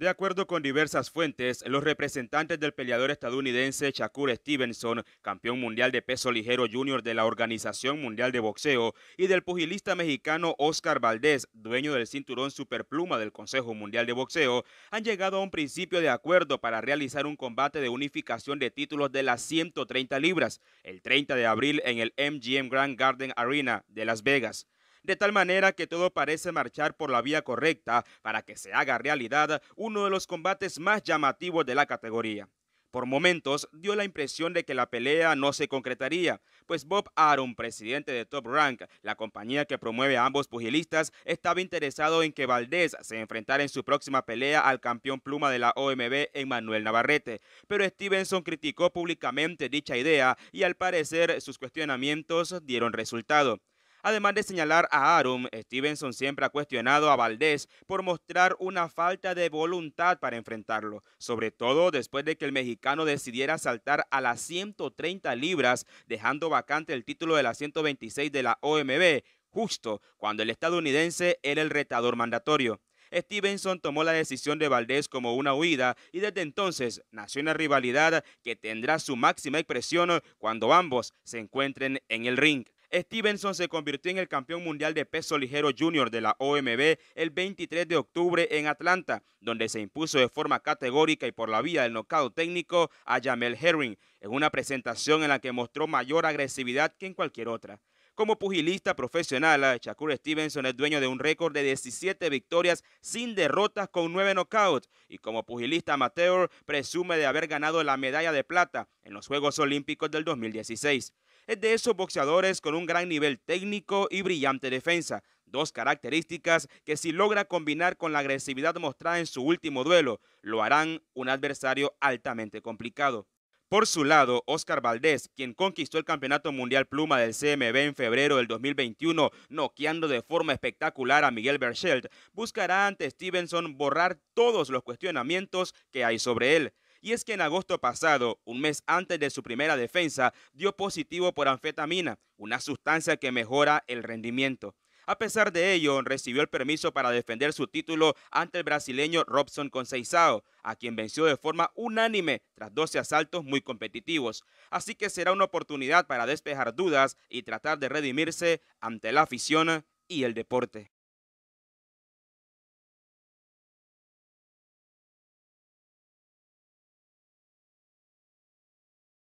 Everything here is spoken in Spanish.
De acuerdo con diversas fuentes, los representantes del peleador estadounidense Shakur Stevenson, campeón mundial de peso ligero junior de la Organización Mundial de Boxeo, y del pugilista mexicano Oscar Valdés, dueño del cinturón superpluma del Consejo Mundial de Boxeo, han llegado a un principio de acuerdo para realizar un combate de unificación de títulos de las 130 libras el 30 de abril en el MGM Grand Garden Arena de Las Vegas de tal manera que todo parece marchar por la vía correcta para que se haga realidad uno de los combates más llamativos de la categoría. Por momentos dio la impresión de que la pelea no se concretaría, pues Bob Aaron, presidente de Top Rank, la compañía que promueve a ambos pugilistas, estaba interesado en que Valdés se enfrentara en su próxima pelea al campeón pluma de la OMB, Emmanuel Navarrete. Pero Stevenson criticó públicamente dicha idea y al parecer sus cuestionamientos dieron resultado. Además de señalar a Arum, Stevenson siempre ha cuestionado a Valdés por mostrar una falta de voluntad para enfrentarlo, sobre todo después de que el mexicano decidiera saltar a las 130 libras, dejando vacante el título de la 126 de la OMB, justo cuando el estadounidense era el retador mandatorio. Stevenson tomó la decisión de Valdés como una huida y desde entonces nació una rivalidad que tendrá su máxima expresión cuando ambos se encuentren en el ring. Stevenson se convirtió en el campeón mundial de peso ligero junior de la OMB el 23 de octubre en Atlanta, donde se impuso de forma categórica y por la vía del knockout técnico a Jamel Herring, en una presentación en la que mostró mayor agresividad que en cualquier otra. Como pugilista profesional, Shakur Stevenson es dueño de un récord de 17 victorias sin derrotas con 9 knockouts y como pugilista amateur presume de haber ganado la medalla de plata en los Juegos Olímpicos del 2016 es de esos boxeadores con un gran nivel técnico y brillante defensa, dos características que si logra combinar con la agresividad mostrada en su último duelo, lo harán un adversario altamente complicado. Por su lado, Oscar Valdés, quien conquistó el Campeonato Mundial Pluma del CMB en febrero del 2021, noqueando de forma espectacular a Miguel Berchelt, buscará ante Stevenson borrar todos los cuestionamientos que hay sobre él. Y es que en agosto pasado, un mes antes de su primera defensa, dio positivo por anfetamina, una sustancia que mejora el rendimiento. A pesar de ello, recibió el permiso para defender su título ante el brasileño Robson Conceição, a quien venció de forma unánime tras 12 asaltos muy competitivos. Así que será una oportunidad para despejar dudas y tratar de redimirse ante la afición y el deporte.